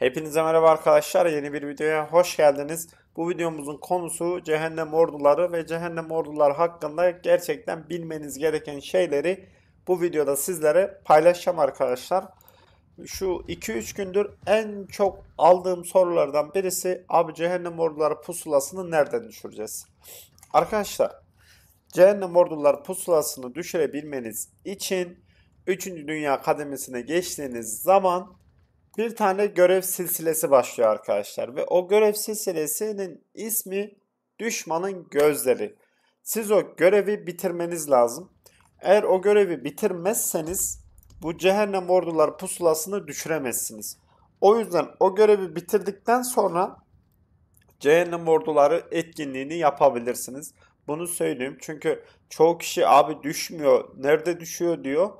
Hepinize merhaba arkadaşlar. Yeni bir videoya hoş geldiniz. Bu videomuzun konusu cehennem orduları ve cehennem orduları hakkında gerçekten bilmeniz gereken şeyleri bu videoda sizlere paylaşacağım arkadaşlar. Şu 2-3 gündür en çok aldığım sorulardan birisi abi cehennem orduları pusulasını nereden düşüreceğiz? Arkadaşlar cehennem orduları pusulasını düşürebilmeniz için 3. Dünya Akademisine geçtiğiniz zaman bir tane görev silsilesi başlıyor arkadaşlar ve o görev silsilesinin ismi düşmanın gözleri. Siz o görevi bitirmeniz lazım. Eğer o görevi bitirmezseniz bu cehennem ordular pusulasını düşüremezsiniz. O yüzden o görevi bitirdikten sonra cehennem orduları etkinliğini yapabilirsiniz. Bunu söyleyeyim çünkü çoğu kişi abi düşmüyor, nerede düşüyor diyor.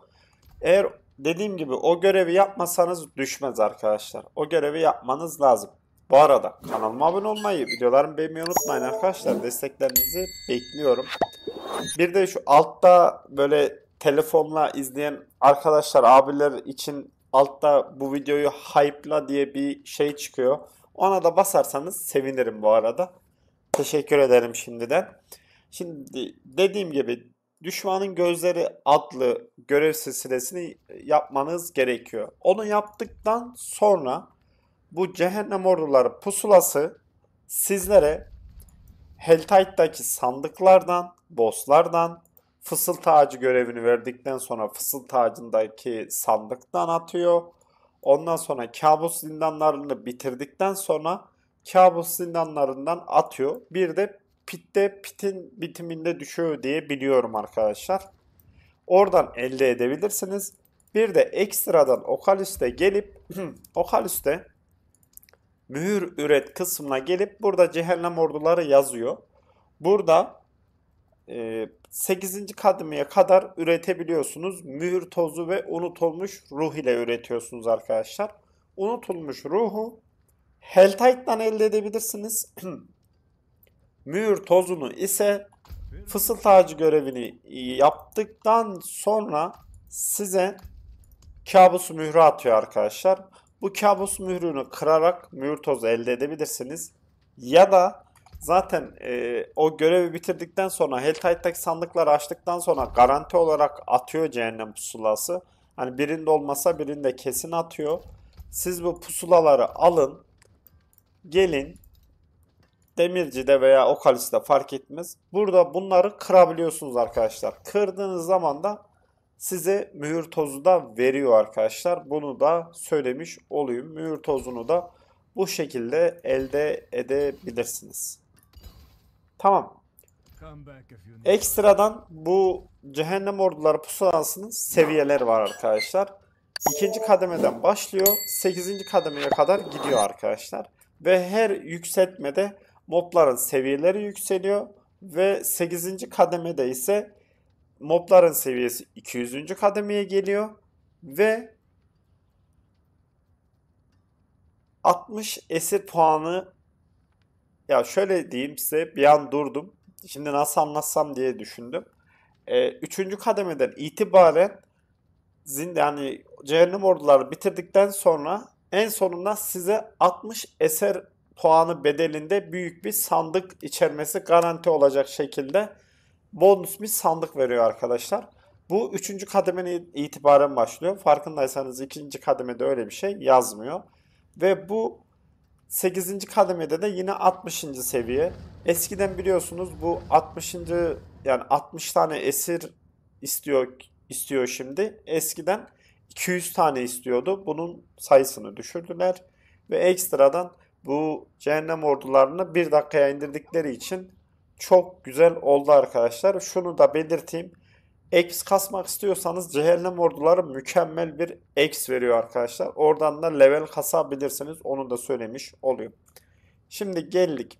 Eğer dediğim gibi o görevi yapmasanız düşmez arkadaşlar. O görevi yapmanız lazım. Bu arada kanalıma abone olmayı, videolarımı beğenmeyi unutmayın arkadaşlar. Desteklerinizi bekliyorum. Bir de şu altta böyle telefonla izleyen arkadaşlar, abiler için altta bu videoyu hype'la diye bir şey çıkıyor. Ona da basarsanız sevinirim bu arada. Teşekkür ederim şimdiden. Şimdi dediğim gibi Düşmanın Gözleri adlı görev silsilesini yapmanız gerekiyor. Onu yaptıktan sonra bu Cehennem Orduları pusulası sizlere Helltide'daki sandıklardan, bosslardan, fısıltı ağacı görevini verdikten sonra fısıltı ağacındaki sandıktan atıyor. Ondan sonra kabus zindanlarını bitirdikten sonra kabus zindanlarından atıyor. Bir de pitte pitin bitiminde düşüyor diye biliyorum arkadaşlar. Oradan elde edebilirsiniz. Bir de ekstradan okalüste gelip okalüste mühür üret kısmına gelip burada cehennem orduları yazıyor. Burada 8. E, kademeye kadar üretebiliyorsunuz. Mühür tozu ve unutulmuş ruh ile üretiyorsunuz arkadaşlar. Unutulmuş ruhu Helltite'dan elde edebilirsiniz. Mühür tozunu ise fısıltacı görevini yaptıktan sonra size kabus mührü atıyor arkadaşlar. Bu kabus mührünü kırarak mühür tozu elde edebilirsiniz. Ya da zaten e, o görevi bitirdikten sonra Helltide'daki sandıkları açtıktan sonra garanti olarak atıyor cehennem pusulası. Hani birinde olmasa birinde kesin atıyor. Siz bu pusulaları alın. Gelin demircide veya okaliste fark etmez. Burada bunları kırabiliyorsunuz arkadaşlar. Kırdığınız zaman da size mühür tozu da veriyor arkadaşlar. Bunu da söylemiş olayım. Mühür tozunu da bu şekilde elde edebilirsiniz. Tamam. Ekstradan bu cehennem orduları pusulasının seviyeler var arkadaşlar. İkinci kademeden başlıyor. Sekizinci kademeye kadar gidiyor arkadaşlar. Ve her yükseltmede mobların seviyeleri yükseliyor ve 8. kademede ise mobların seviyesi 200. kademeye geliyor ve 60 esir puanı ya şöyle diyeyim size bir an durdum. Şimdi nasıl anlatsam diye düşündüm. Ee, üçüncü kademeden itibaren yani cehennem orduları bitirdikten sonra en sonunda size 60 eser puanı bedelinde büyük bir sandık içermesi garanti olacak şekilde bonus bir sandık veriyor arkadaşlar. Bu üçüncü kademenin itibaren başlıyor. Farkındaysanız ikinci kademede öyle bir şey yazmıyor. Ve bu 8. kademede de yine 60. seviye. Eskiden biliyorsunuz bu 60. yani 60 tane esir istiyor istiyor şimdi. Eskiden 200 tane istiyordu. Bunun sayısını düşürdüler ve ekstradan bu cehennem ordularını bir dakikaya indirdikleri için çok güzel oldu arkadaşlar. Şunu da belirteyim. X kasmak istiyorsanız cehennem orduları mükemmel bir X veriyor arkadaşlar. Oradan da level kasabilirsiniz. Onu da söylemiş oluyor. Şimdi geldik.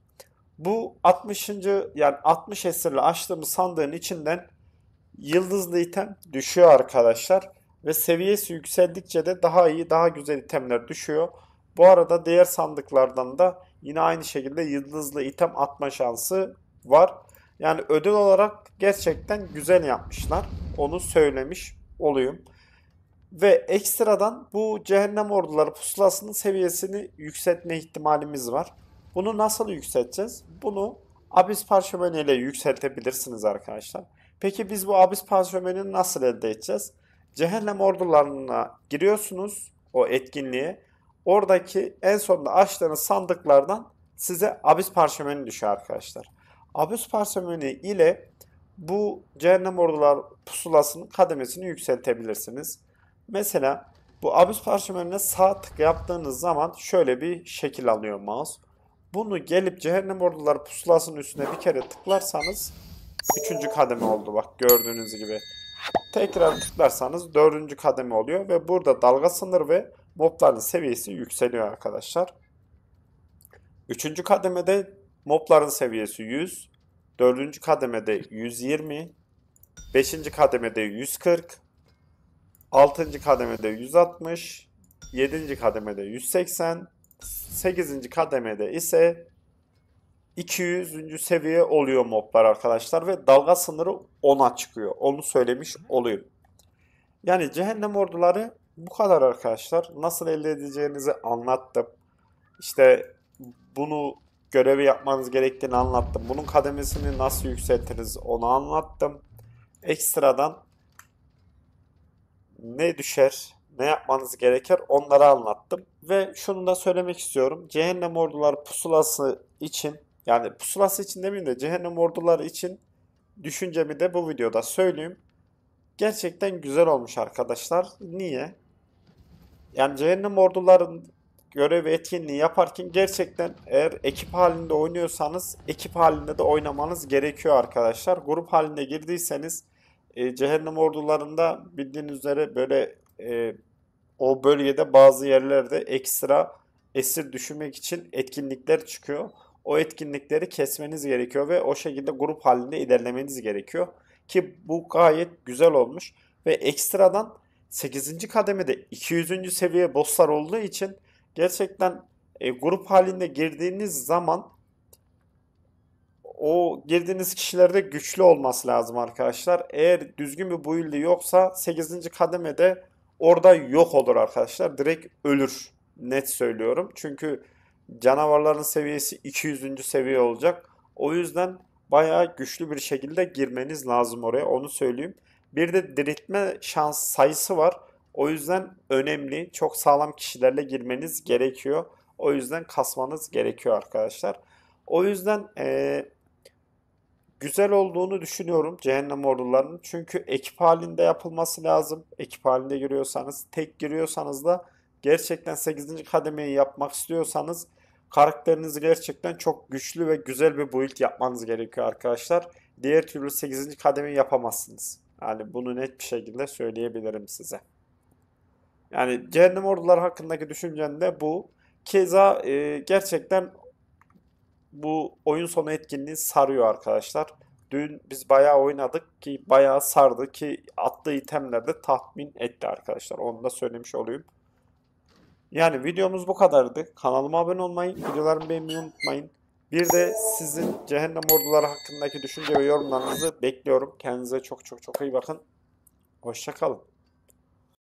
Bu 60. yani 60 esirle açtığımız sandığın içinden yıldızlı item düşüyor arkadaşlar. Ve seviyesi yükseldikçe de daha iyi daha güzel itemler düşüyor. Bu arada diğer sandıklardan da yine aynı şekilde yıldızlı item atma şansı var. Yani ödül olarak gerçekten güzel yapmışlar. Onu söylemiş olayım. Ve ekstradan bu cehennem orduları pusulasının seviyesini yükseltme ihtimalimiz var. Bunu nasıl yükselteceğiz? Bunu abis parşömeniyle yükseltebilirsiniz arkadaşlar. Peki biz bu abis parşömenini nasıl elde edeceğiz? Cehennem ordularına giriyorsunuz o etkinliğe oradaki en sonunda açtığınız sandıklardan size abis parşömeni düşüyor arkadaşlar. Abis parşömeni ile bu cehennem ordular pusulasının kademesini yükseltebilirsiniz. Mesela bu abis parşömenine sağ tık yaptığınız zaman şöyle bir şekil alıyor mouse. Bunu gelip cehennem ordular pusulasının üstüne bir kere tıklarsanız 3. kademe oldu bak gördüğünüz gibi. Tekrar tıklarsanız 4. kademe oluyor ve burada dalga sınır ve mobların seviyesi yükseliyor arkadaşlar. Üçüncü kademede mobların seviyesi 100, dördüncü kademede 120, beşinci kademede 140, altıncı kademede 160, yedinci kademede 180, sekizinci kademede ise 200. seviye oluyor moblar arkadaşlar ve dalga sınırı 10'a çıkıyor. Onu söylemiş olayım. Yani cehennem orduları bu kadar arkadaşlar. Nasıl elde edeceğinizi anlattım. İşte bunu görevi yapmanız gerektiğini anlattım. Bunun kademesini nasıl yükseltiriz onu anlattım. Ekstradan ne düşer, ne yapmanız gerekir onları anlattım. Ve şunu da söylemek istiyorum. Cehennem orduları pusulası için yani pusulası için demeyeyim de cehennem orduları için düşüncemi de bu videoda söyleyeyim. Gerçekten güzel olmuş arkadaşlar. Niye? yani cehennem orduların görev etkinliği yaparken gerçekten eğer ekip halinde oynuyorsanız ekip halinde de oynamanız gerekiyor arkadaşlar. Grup halinde girdiyseniz e, cehennem ordularında bildiğiniz üzere böyle e, o bölgede bazı yerlerde ekstra esir düşürmek için etkinlikler çıkıyor. O etkinlikleri kesmeniz gerekiyor ve o şekilde grup halinde ilerlemeniz gerekiyor. Ki bu gayet güzel olmuş ve ekstradan 8. kademede 200. seviye bosslar olduğu için gerçekten e, grup halinde girdiğiniz zaman o girdiğiniz kişilerde güçlü olması lazım arkadaşlar. Eğer düzgün bir build'i yoksa 8. kademede orada yok olur arkadaşlar. Direkt ölür. Net söylüyorum. Çünkü canavarların seviyesi 200. seviye olacak. O yüzden bayağı güçlü bir şekilde girmeniz lazım oraya. Onu söyleyeyim. Bir de diriltme şans sayısı var. O yüzden önemli. Çok sağlam kişilerle girmeniz gerekiyor. O yüzden kasmanız gerekiyor arkadaşlar. O yüzden e, güzel olduğunu düşünüyorum cehennem ordularının. Çünkü ekip halinde yapılması lazım. Ekip halinde giriyorsanız, tek giriyorsanız da gerçekten 8. kademeyi yapmak istiyorsanız karakteriniz gerçekten çok güçlü ve güzel bir build yapmanız gerekiyor arkadaşlar. Diğer türlü 8. kademeyi yapamazsınız. Yani bunu net bir şekilde söyleyebilirim size. Yani cehennem orduları hakkındaki düşüncem de bu. Keza e, gerçekten bu oyun sonu etkinliği sarıyor arkadaşlar. Dün biz bayağı oynadık ki bayağı sardı ki attığı itemler de tatmin etti arkadaşlar. Onu da söylemiş olayım. Yani videomuz bu kadardı. Kanalıma abone olmayı, videolarımı beğenmeyi unutmayın. Bir de sizin cehennem orduları hakkındaki düşünce ve yorumlarınızı bekliyorum. Kendinize çok çok çok iyi bakın. Hoşçakalın.